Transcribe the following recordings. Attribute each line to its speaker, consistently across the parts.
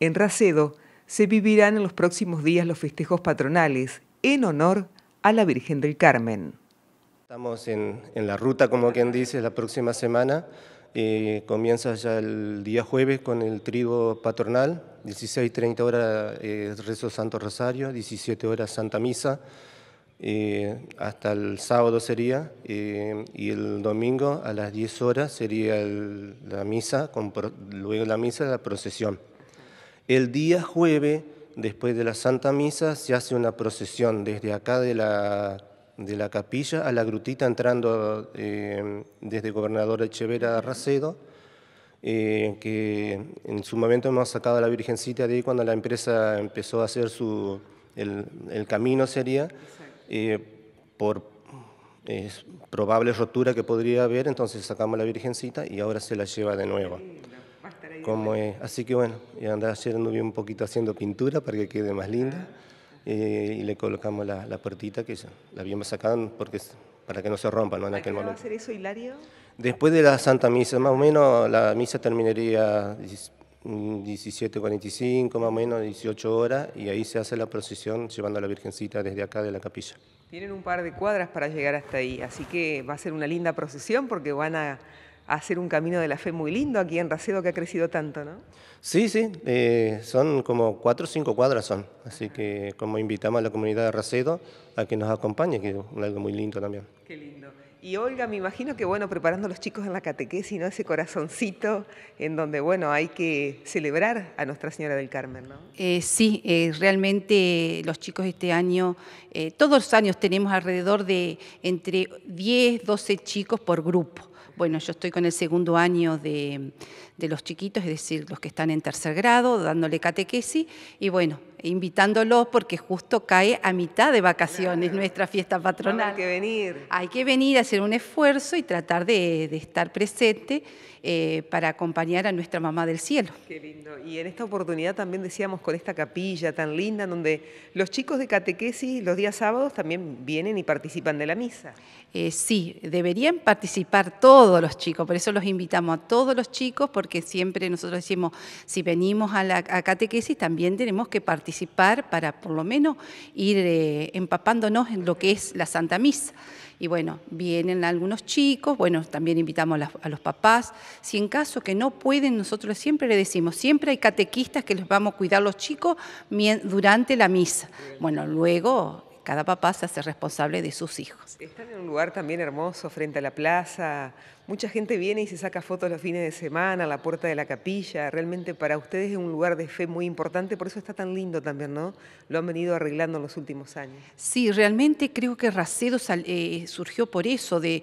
Speaker 1: En Racedo se vivirán en los próximos días los festejos patronales en honor a la Virgen del Carmen.
Speaker 2: Estamos en, la ruta, como quien dice, la próxima semana. Eh, comienza ya el día jueves con el trigo patronal, 16.30 horas eh, rezo Santo Rosario, 17 horas Santa Misa, eh, hasta el sábado sería, y el domingo a las 10 horas sería la misa, con, luego la misa, la procesión. El día jueves, después de la Santa Misa, se hace una procesión desde acá de la, capilla a la grutita, entrando eh, desde Gobernador Echevera Racedo, eh, que en su momento hemos sacado la Virgencita de ahí cuando la empresa empezó a hacer su, el, camino, sería, eh, por probable rotura que podría haber, entonces sacamos la Virgencita y ahora se la lleva de nuevo. Así que bueno, andaba ayer anduve un poquito haciendo pintura para que quede más linda y le colocamos la, puertita que ya la habíamos sacado porque, para que no se rompa ¿no? en aquel momento. va a
Speaker 1: hacer eso, Hilario?
Speaker 2: Después de la Santa Misa, más o menos la misa terminaría 17.45, más o menos 18 horas, y ahí se hace la procesión llevando a la Virgencita desde acá de la capilla.
Speaker 1: Tienen un par de cuadras para llegar hasta ahí, así que va a ser una linda procesión porque van a hacer un camino de la fe muy lindo aquí en Racedo que ha crecido tanto, ¿no?
Speaker 2: Sí, sí, eh, son como cuatro o cinco cuadras son, así que como invitamos a la comunidad de Racedo a que nos acompañe, que es algo muy lindo también.
Speaker 1: Qué lindo. Y Olga, me imagino que bueno, preparando los chicos en la catequesis, ¿no? Ese corazoncito en donde bueno, hay que celebrar a Nuestra
Speaker 3: Señora del Carmen, ¿no? Eh, sí, eh, realmente los chicos este año, todos los años tenemos alrededor de entre 10, 12 chicos por grupo. Bueno, yo estoy con el segundo año de, los chiquitos, es decir, los que están en tercer grado, dándole catequesis, y bueno, invitándolos porque justo cae a mitad de vacaciones nuestra fiesta patronal. Hay que venir. Hay que venir, hacer un esfuerzo y tratar de, estar presente eh, para acompañar a nuestra mamá del cielo.
Speaker 1: Qué lindo. Y en esta oportunidad también decíamos con esta capilla tan linda, donde los chicos de catequesis los días sábados
Speaker 3: también vienen y participan de la misa. Eh, sí, deberían participar todos los chicos, por eso los invitamos a todos los chicos, porque siempre nosotros decimos, si venimos a, la, a catequesis también tenemos que participar participar para por lo menos ir eh, empapándonos en lo que es la Santa Misa. Y bueno, vienen algunos chicos, bueno, también invitamos a los papás. Si en caso que no pueden, nosotros siempre le decimos, siempre hay catequistas que les vamos a cuidar los chicos durante la misa. Bueno, luego cada papá se hace responsable de sus hijos.
Speaker 1: Están en un lugar también hermoso, frente a la plaza, Mucha gente viene y se saca fotos los fines de semana, a la puerta de la capilla. Realmente para ustedes es un lugar de fe muy importante, por eso está tan lindo también, ¿no? Lo han venido arreglando en los últimos años.
Speaker 3: Sí, realmente creo que Racedo eh, surgió por eso, de,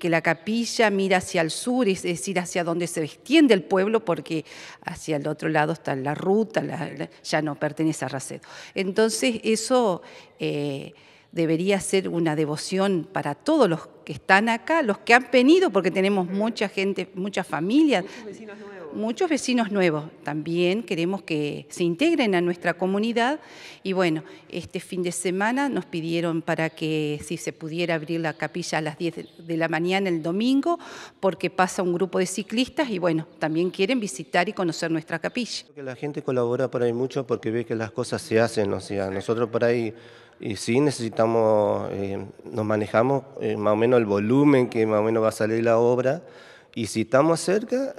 Speaker 3: que la capilla mira hacia el sur, es decir, hacia donde se extiende el pueblo, porque hacia el otro lado está la ruta, ya no pertenece a Racedo. Entonces, eso... Eh, debería ser una devoción para todos los que están acá, los que han venido, porque tenemos mucha gente, muchas familias, muchos vecinos nuevos, también queremos que se integren a nuestra comunidad y bueno, este fin de semana nos pidieron para que si se pudiera abrir la capilla a las 10 de la mañana el domingo, porque pasa un grupo de ciclistas y bueno, también quieren visitar y conocer nuestra capilla.
Speaker 2: la gente colabora por ahí mucho porque ve que las cosas se hacen, o sea, nosotros por ahí y sí necesitamos, eh, nos manejamos eh, más o menos el volumen que más o menos va a salir la obra. Y si estamos cerca,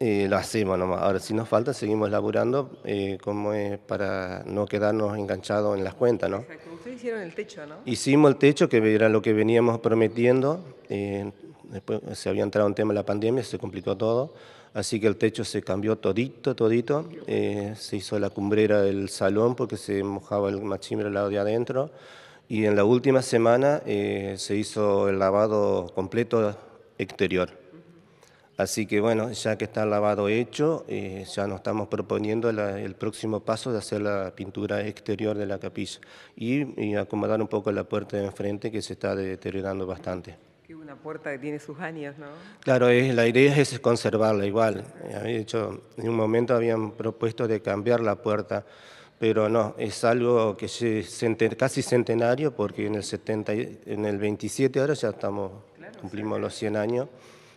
Speaker 2: eh, lo hacemos nomás. Ahora, si nos falta, seguimos laburando como es para no quedarnos enganchados en las cuentas, ¿no?
Speaker 1: Ustedes hicieron el techo, ¿no?
Speaker 2: Hicimos el techo, que era lo que veníamos prometiendo. después se había entrado un tema de la pandemia, se complicó todo Así que el techo se cambió todito, todito. Eh, se hizo la cumbrera del salón porque se mojaba el machimbre al lado de adentro. Y en la última semana eh, se hizo el lavado completo exterior. Así que bueno, ya que está el lavado hecho, eh, ya nos estamos proponiendo el próximo paso de hacer la pintura exterior de la capilla y acomodar un poco la puerta de enfrente que se está deteriorando bastante.
Speaker 1: Que una puerta que tiene sus años, ¿no?
Speaker 2: Claro, es, la idea es conservarla igual. Eh, de hecho, en un momento habían propuesto de cambiar la puerta, pero no, es algo que es casi centenario porque en el, 70, en el 27 ahora ya estamos, cumplimos los 100 años.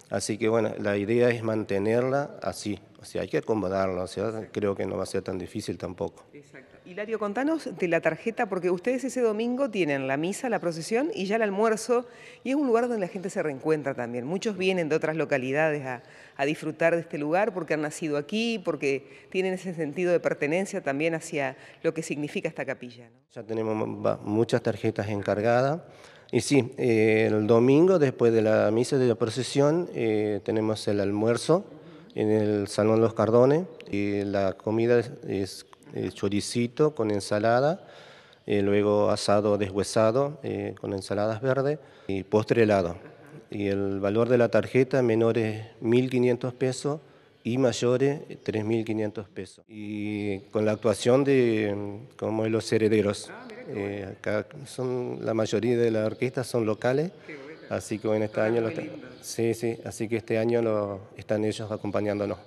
Speaker 2: Así que bueno, la idea es mantenerla así, o sea, hay que acomodarla, creo que no va a ser tan difícil tampoco. Exacto.
Speaker 1: Hilario, contanos de la tarjeta, porque ustedes ese domingo tienen la misa, la procesión y ya el almuerzo, y es un lugar donde la gente se reencuentra también. Muchos vienen de otras localidades a, disfrutar de este lugar porque han nacido aquí, porque tienen ese sentido de pertenencia también hacia lo que significa esta capilla.
Speaker 2: Ya tenemos muchas tarjetas encargadas. Y sí, eh, el domingo después de la misa de la procesión eh, tenemos el almuerzo en el Salón Los Cardones. Y la comida es, choricito con ensalada, eh, luego asado deshuesado con ensaladas verdes y postre helado. Y el valor de la tarjeta menor es 1.500 pesos y mayores 3.500 pesos. Y con la actuación de como de los herederos, ah, eh, acá son, la mayoría de las orquestas son locales, así que en este ah, año sí, sí, así que este año lo, están ellos acompañándonos.